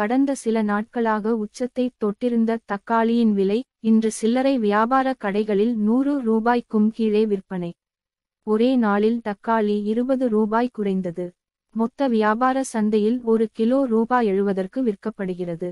கடந்த சில நாட்களாக உச்சத்தை தொட்டிருந்த தக்காளியின் விலை இன்று சில்லறை வியாபார கடைகளில் நூறு ரூபாய்க்கும் கீழே விற்பனை ஒரே நாளில் தக்காளி இருபது ரூபாய் குறைந்தது மொத்த வியாபார சந்தையில் ஒரு கிலோ ரூபாய் எழுவதற்கு விற்கப்படுகிறது